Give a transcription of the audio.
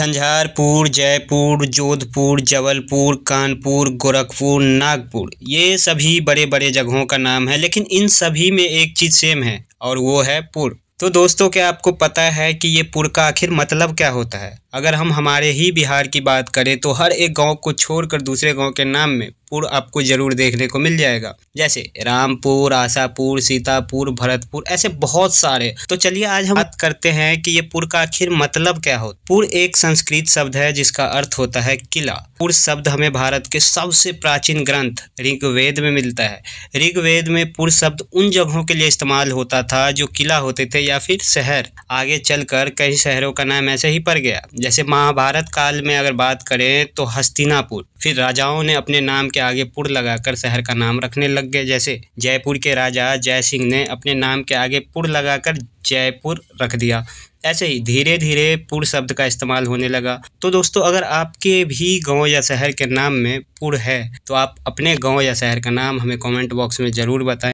झंझारपुर जयपुर जोधपुर जबलपुर कानपुर गोरखपुर नागपुर ये सभी बड़े बड़े जगहों का नाम है लेकिन इन सभी में एक चीज़ सेम है और वो है पुर तो दोस्तों क्या आपको पता है कि ये पुर का आखिर मतलब क्या होता है अगर हम हमारे ही बिहार की बात करें तो हर एक गांव को छोड़कर दूसरे गांव के नाम में पुर आपको ज़रूर देखने को मिल जाएगा जैसे रामपुर आशापुर सीतापुर भरतपुर ऐसे बहुत सारे तो चलिए आज हम बात करते हैं कि ये पुर का आखिर मतलब क्या हो पुर एक संस्कृत शब्द है जिसका अर्थ होता है किला पुर शब्द हमें भारत के सबसे प्राचीन ग्रंथ ऋग्वेद में मिलता है ऋग्वेद में पुर शब्द उन जगहों के लिए इस्तेमाल होता था जो किला होते थे या फिर शहर आगे चलकर कई शहरों का नाम ऐसे ही पड़ गया जैसे महाभारत काल में अगर बात करें तो हस्तिनापुर फिर राजाओं ने अपने नाम के आगे पुर लगाकर शहर का नाम रखने लग गए जैसे जयपुर के राजा जय सिंह ने अपने नाम के आगे पुर लगाकर जयपुर रख दिया ऐसे ही धीरे धीरे पुर शब्द का इस्तेमाल होने लगा तो दोस्तों अगर आपके भी गांव या शहर के नाम में पुर है तो आप अपने गांव या शहर का नाम हमें कमेंट बॉक्स में ज़रूर बताएं